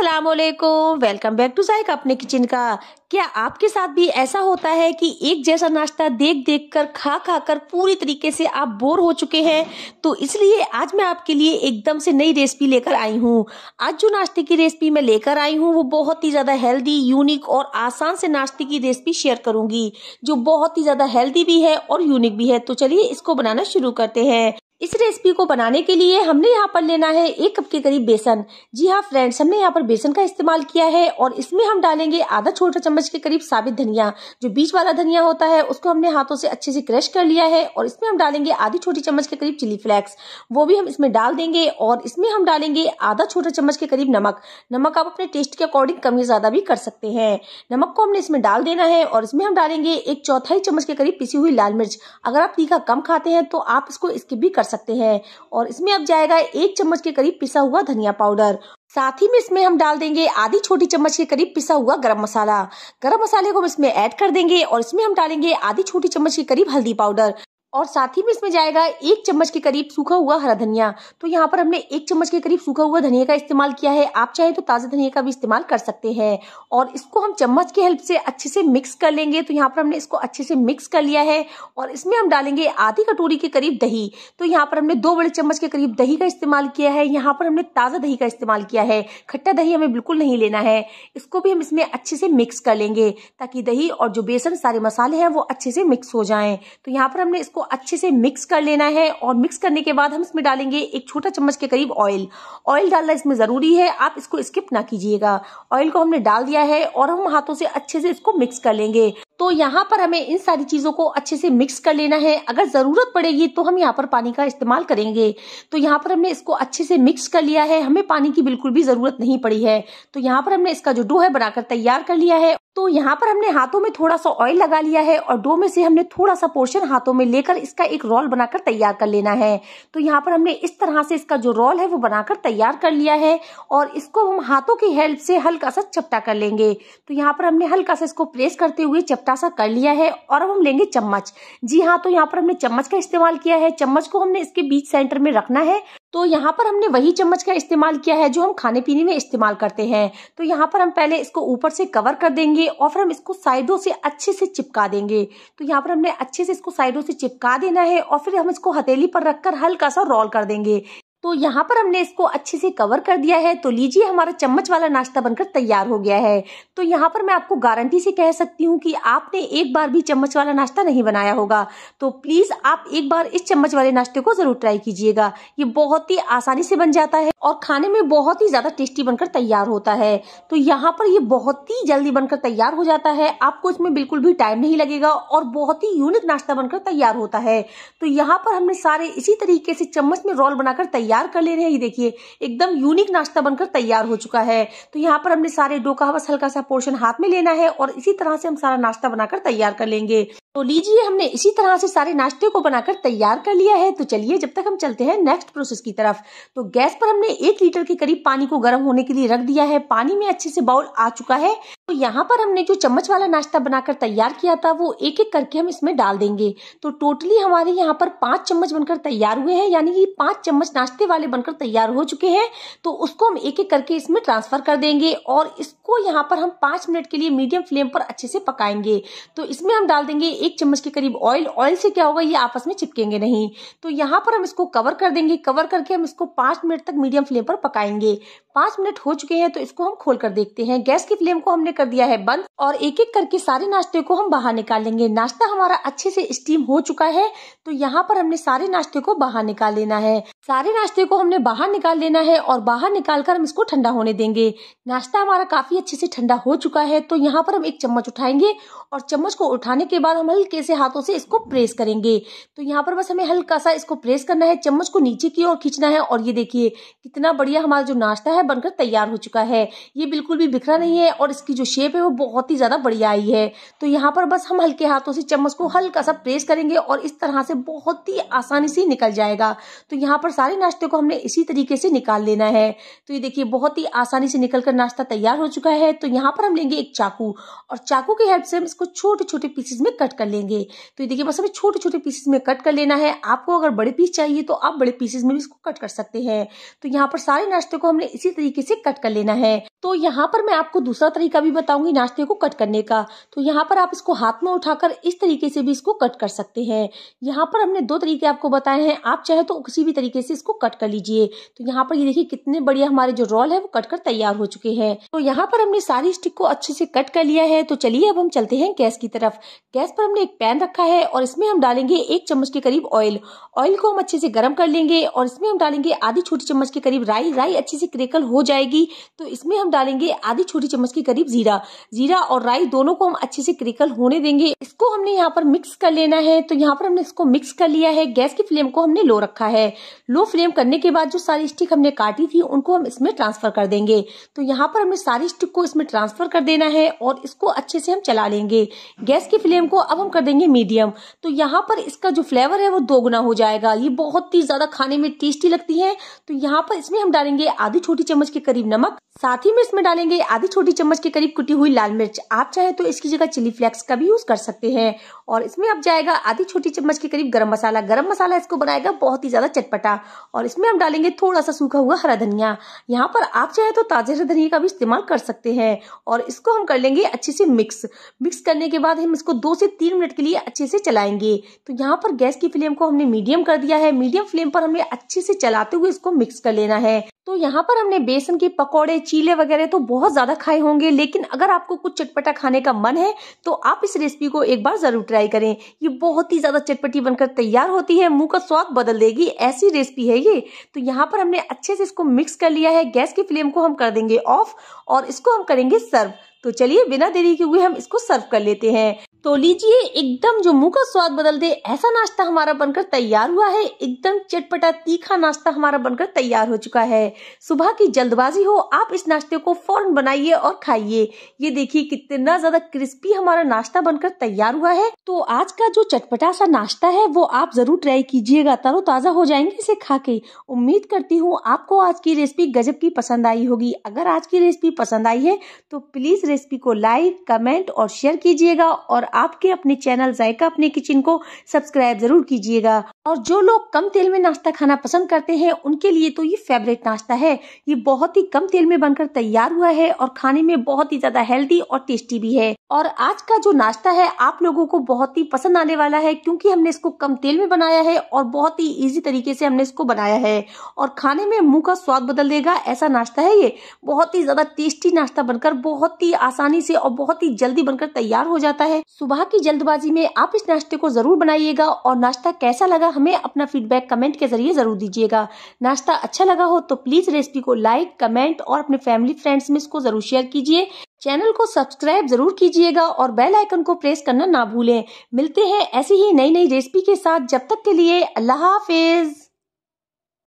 असलकुम welcome back to जायका अपने kitchen का क्या आपके साथ भी ऐसा होता है कि एक जैसा नाश्ता देख देख कर खा खा कर पूरी तरीके से आप बोर हो चुके हैं तो इसलिए आज मैं आपके लिए एकदम से नई रेसिपी लेकर आई हूँ आज जो नाश्ते की रेसिपी मैं लेकर आई हूँ वो बहुत ही ज़्यादा हेल्दी यूनिक और आसान से नाश्ते की रेसिपी शेयर करूंगी जो बहुत ही ज़्यादा हेल्दी भी है और यूनिक भी है तो चलिए इसको बनाना शुरू करते हैं इस रेसिपी को बनाने के लिए हमने यहाँ पर लेना है एक कप के करीब बेसन जी हाँ फ्रेंड्स हमने यहाँ पर बेसन का इस्तेमाल किया है और इसमें हम डालेंगे आधा छोटा चम्मच के करीब साबित धनिया जो बीच वाला धनिया होता है उसको हमने हाथों से अच्छे से क्रश कर लिया है और इसमें हम डालेंगे आधी छोटी चम्मच के करीब चिली फ्लेक्स वो भी हम इसमें डाल देंगे और इसमें हम डालेंगे आधा छोटा चम्मच के करीब नमक नमक आप अपने टेस्ट के अकॉर्डिंग कम या ज्यादा भी कर सकते हैं नमक को हमने इसमें डाल देना है और इसमें हम डालेंगे एक चौथाई चम्मच के करीब पिसी हुई लाल मिर्च अगर आप तीखा कम खाते हैं तो आप इसको स्किप भी सकते हैं और इसमें अब जाएगा एक चम्मच के करीब पिसा हुआ धनिया पाउडर साथ ही में इसमें हम डाल देंगे आधी छोटी चम्मच के करीब पिसा हुआ गरम मसाला गरम मसाले को हम इसमें ऐड कर देंगे और इसमें हम डालेंगे आधी छोटी चम्मच के करीब हल्दी पाउडर और साथ ही में इसमें जाएगा एक चम्मच के करीब सूखा हुआ हरा धनिया तो यहाँ पर हमने एक चम्मच के करीब सूखा हुआ धनिया का इस्तेमाल किया है आप चाहे तो ताज़ा धनिया का भी इस्तेमाल कर सकते हैं और इसको हम चम्मच की हेल्प से अच्छे से मिक्स कर लेंगे तो यहाँ पर हमने इसको अच्छे से मिक्स कर लिया है और इसमें हम डालेंगे आधी कटोरी के करीब दही तो यहाँ पर हमने दो बड़े चम्मच के करीब दही का इस्तेमाल किया है यहाँ पर हमने ताज़ा दही का इस्तेमाल किया है खट्टा दही हमें बिल्कुल नहीं लेना है इसको भी हम इसमें अच्छे से मिक्स कर लेंगे ताकि दही और जो बेसन सारे मसाले हैं वो अच्छे से मिक्स हो जाए तो यहाँ पर हमने इसको अच्छे से मिक्स कर लेना है और मिक्स करने के बाद हम इसमें डालेंगे एक छोटा चम्मच के करीब ऑयल ऑयल डालना इसमें ज़रूरी है आप इसको स्किप ना कीजिएगा ऑयल को हमने डाल दिया है और हम हाथों से अच्छे से इसको मिक्स कर लेंगे तो यहाँ पर हमें इन सारी चीज़ों को अच्छे से मिक्स कर लेना है अगर ज़रूरत पड़ेगी तो हम यहाँ पर पानी का इस्तेमाल करेंगे तो यहाँ पर हमने इसको अच्छे से मिक्स कर लिया है हमें पानी की बिल्कुल भी ज़रूरत नहीं पड़ी है तो यहाँ पर हमने इसका जो डो है बनाकर तैयार कर लिया है तो यहाँ पर हमने हाथों में थोड़ा सा ऑयल लगा लिया है और डो में से हमने थोड़ा सा पोर्शन हाथों में लेकर इसका एक रोल बनाकर तैयार कर लेना है तो यहाँ पर हमने इस तरह से इसका जो रोल है वो बनाकर तैयार कर लिया है और इसको हम हाथों की हेल्प से हल्का सा चपटा कर लेंगे तो यहाँ पर हमने हल्का सा इसको प्रेस करते हुए चपटा सा कर लिया है और अब हम लेंगे चम्मच जी हाँ तो यहाँ पर हमने चम्मच का इस्तेमाल किया है चम्मच को हमने इसके बीच सेंटर में रखना है तो यहाँ पर हमने वही चम्मच का इस्तेमाल किया है जो हम खाने पीने में इस्तेमाल करते हैं तो यहाँ पर हम पहले इसको ऊपर से कवर कर देंगे और फिर हम इसको साइडों से अच्छे से चिपका देंगे तो यहाँ पर हमने अच्छे से इसको साइडों से चिपका देना है और फिर हम इसको हथेली पर रखकर हल्का सा रोल कर देंगे तो यहाँ पर हमने इसको अच्छे से कवर कर दिया है तो लीजिए हमारा चम्मच वाला नाश्ता बनकर तैयार हो गया है तो यहाँ पर मैं आपको गारंटी से कह सकती हूँ कि आपने एक बार भी चम्मच वाला नाश्ता नहीं बनाया होगा तो प्लीज आप एक बार इस चम्मच वाले नाश्ते को जरूर ट्राई कीजिएगा ये बहुत ही आसानी से बन जाता है और खाने में बहुत ही ज्यादा टेस्टी बनकर तैयार होता है तो यहाँ पर ये बहुत ही जल्दी बनकर तैयार हो जाता है आपको इसमें बिल्कुल भी टाइम नहीं लगेगा और बहुत ही यूनिक नाश्ता बनकर तैयार होता है तो यहाँ पर हमने सारे इसी तरीके से चम्मच में रोल बनाकर तैयार तैयार कर ले रहे हैं ये देखिए एकदम यूनिक नाश्ता बनकर तैयार हो चुका है तो यहाँ पर हमने सारे डो का बस हल्का सा पोर्शन हाथ में लेना है और इसी तरह से हम सारा नाश्ता बनाकर तैयार कर लेंगे तो लीजिए हमने इसी तरह से सारे नाश्ते को बनाकर तैयार कर लिया है तो चलिए जब तक हम चलते हैं नेक्स्ट प्रोसेस की तरफ तो गैस पर हमने एक लीटर के करीब पानी को गर्म होने के लिए रख दिया है पानी में अच्छे से बाउल आ चुका है तो यहाँ पर हमने जो चम्मच वाला नाश्ता बनाकर तैयार किया था वो एक एक करके हम इसमें डाल देंगे तो टोटली हमारे यहाँ पर पांच चम्मच बनकर तैयार हुए हैं यानी कि पांच चम्मच नाश्ते वाले बनकर तैयार हो चुके हैं तो उसको हम एक एक करके इसमें ट्रांसफर कर देंगे और इस इसको यहाँ पर हम पांच मिनट के लिए मीडियम फ्लेम पर अच्छे से पकाएंगे तो इसमें हम डाल देंगे एक चम्मच के करीब ऑयल ऑयल से क्या होगा ये आपस में चिपकेंगे नहीं तो यहाँ पर हम इसको कवर कर देंगे कवर करके हम इसको पांच मिनट तक मीडियम फ्लेम पर पकाएंगे पांच मिनट हो चुके हैं तो इसको हम खोल कर देखते हैं गैस की फ्लेम को हमने कर दिया है बंद और एक एक करके सारे नाश्ते को हम बाहर निकाल लेंगे नाश्ता हमारा अच्छे से स्टीम हो चुका है तो यहाँ पर हमने सारे नाश्ते को बाहर निकाल लेना है सारे नाश्ते को हमने बाहर निकाल लेना है और बाहर निकाल कर हम इसको ठंडा होने देंगे नाश्ता हमारा काफी काफी अच्छे से ठंडा हो चुका है तो यहाँ पर हम एक चम्मच उठाएंगे और चम्मच को उठाने के बाद हम हल्के से हाथों से इसको प्रेस करेंगे तो यहाँ पर बस हमें हल्का सा इसको प्रेस करना है चम्मच को नीचे की ओर खींचना है और ये देखिए कितना बढ़िया हमारा जो नाश्ता है बनकर तैयार हो चुका है ये बिल्कुल भी बिखरा नहीं है और इसकी जो शेप है वो बहुत ही ज़्यादा बढ़िया आई है तो यहाँ पर बस हम हल्के हाथों से चम्मच को हल्का सा प्रेस करेंगे और इस तरह से बहुत ही आसानी से निकल जाएगा तो यहाँ पर सारे नाश्ते को हमने इसी तरीके से निकाल लेना है तो ये देखिए बहुत ही आसानी से निकल कर नाश्ता तैयार हो चुका है तो यहाँ पर हम लेंगे एक चाकू और चाकू की हेल्प से हम इसको छोटे छोटे पीसेज में कट कर लेंगे तो ये देखिए बस हमें छोटे छोटे पीसेस में कट कर लेना है आपको अगर बड़े पीस चाहिए तो आप बड़े पीसेस में भी इसको कट कर सकते हैं तो यहाँ पर सारे नाश्ते को हमने इसी तरीके से कट कर लेना है तो यहाँ पर मैं आपको दूसरा तरीका भी बताऊंगी नाश्ते को कट करने का तो यहाँ पर आप इसको हाथ में उठाकर इस तरीके से भी इसको कट कर सकते हैं यहाँ पर हमने दो तरीके आपको बताए हैं आप चाहे तो किसी भी तरीके से इसको कट कर लीजिए तो यहाँ पर ये देखिए कितने बढ़िया हमारे जो रोल है वो कट कर तैयार हो चुके हैं तो यहाँ पर हमने सारी स्टिक को अच्छे से कट कर लिया है तो चलिए अब हम चलते हैं हैं गैस की तरफ गैस पर हमने एक पैन रखा है और इसमें हम डालेंगे एक चम्मच के करीब ऑयल ऑयल को हम अच्छे से गर्म कर लेंगे और इसमें हम डालेंगे आधी छोटी चम्मच के करीब राई राई अच्छे से क्रेकल हो जाएगी तो इसमें हम डालेंगे आधी छोटी चम्मच के करीब जीरा जीरा और राई दोनों को हम अच्छे से क्रेकल होने देंगे इसको हमने यहाँ पर मिक्स कर लेना है तो यहाँ पर हमने इसको मिक्स कर लिया है गैस की फ्लेम को हमने लो रखा है लो फ्लेम करने के बाद जो सारी स्टिक हमने काटी थी उनको हम इसमें ट्रांसफर कर देंगे तो यहाँ पर हमने सारी स्टिक को इसमें ट्रांसफर कर देना है और इसको अच्छे से हम चला लेंगे करेंगे गैस की फ्लेम को अब हम कर देंगे मीडियम तो यहाँ पर इसका जो फ्लेवर है वो दोगुना हो जाएगा ये बहुत ही ज्यादा खाने में टेस्टी लगती है तो यहाँ पर इसमें हम डालेंगे आधी छोटी चम्मच के करीब नमक साथ ही में इसमें डालेंगे आधी छोटी चम्मच के करीब कुटी हुई लाल मिर्च आप चाहे तो इसकी जगह चिली फ्लेक्स का भी यूज कर सकते हैं और इसमें अब जाएगा आधी छोटी चम्मच के करीब गरम मसाला गरम मसाला इसको बनाएगा बहुत ही ज्यादा चटपटा और इसमें हम डालेंगे थोड़ा सा सूखा हुआ हरा धनिया यहाँ पर आप चाहे तो ताजे हरा धनिया का भी इस्तेमाल कर सकते हैं और इसको हम कर लेंगे अच्छे से मिक्स मिक्स करने के बाद हम इसको दो से तीन मिनट के लिए अच्छे से चलाएंगे तो यहाँ पर गैस की फ्लेम को हमने मीडियम कर दिया है मीडियम फ्लेम पर हमें अच्छे से चलाते हुए इसको मिक्स कर लेना है तो यहाँ पर हमने बेसन के पकौड़े चीले वगैरह तो बहुत ज़्यादा खाए होंगे लेकिन अगर आपको कुछ चटपटा खाने का मन है तो आप इस रेसिपी को एक बार ज़रूर ट्राई करें ये बहुत ही ज़्यादा चटपटी बनकर तैयार होती है मुंह का स्वाद बदल देगी ऐसी रेसिपी है ये तो यहाँ पर हमने अच्छे से इसको मिक्स कर लिया है गैस की फ्लेम को हम कर देंगे ऑफ और इसको हम करेंगे सर्व तो चलिए बिना देरी के हुए हम इसको सर्व कर लेते हैं तो लीजिए एकदम जो मुंह का स्वाद बदल दे ऐसा नाश्ता हमारा बनकर तैयार हुआ है एकदम चटपटा तीखा नाश्ता हमारा बनकर तैयार हो चुका है सुबह की जल्दबाजी हो आप इस नाश्ते को फौरन बनाइए और खाइए ये देखिए कितना ज्यादा क्रिस्पी हमारा नाश्ता बनकर तैयार हुआ है तो आज का जो चटपटा सा नाश्ता है वो आप जरूर ट्राई कीजिएगा ताजा हो जाएंगे इसे खा के उम्मीद करती हूँ आपको आज की रेसिपी गजब की पसंद आई होगी अगर आज की रेसिपी पसंद आई है तो प्लीज रेसिपी को लाइक कमेंट और शेयर कीजिएगा और आपके अपने चैनल जायका अपने किचन को सब्सक्राइब जरूर कीजिएगा और जो लोग कम तेल में नाश्ता खाना पसंद करते हैं उनके लिए तो ये फेवरेट नाश्ता है ये बहुत ही कम तेल में बनकर तैयार हुआ है और खाने में बहुत ही ज्यादा हेल्दी और टेस्टी भी है और आज का जो नाश्ता है आप लोगों को बहुत ही पसंद आने वाला है क्योंकि हमने इसको कम तेल में बनाया है और बहुत ही इजी तरीके से हमने इसको बनाया है और खाने में मुंह का स्वाद बदल देगा ऐसा नाश्ता है ये बहुत ही ज्यादा टेस्टी नाश्ता बनकर बहुत ही आसानी से और बहुत ही जल्दी बनकर तैयार हो जाता है सुबह की जल्दबाजी में आप इस नाश्ते को ज़रूर बनाइएगा और नाश्ता कैसा लगा हमें अपना फीडबैक कमेंट के ज़रिए ज़रूर दीजिएगा नाश्ता अच्छा लगा हो तो प्लीज़ रेसिपी को लाइक कमेंट और अपने फैमिली फ्रेंड्स में इसको ज़रूर शेयर कीजिए चैनल को सब्सक्राइब ज़रूर कीजिएगा और बेल आइकन को प्रेस करना ना भूलें मिलते हैं ऐसी ही नई नई रेसिपी के साथ जब तक के लिए अल्लाह हाफिज़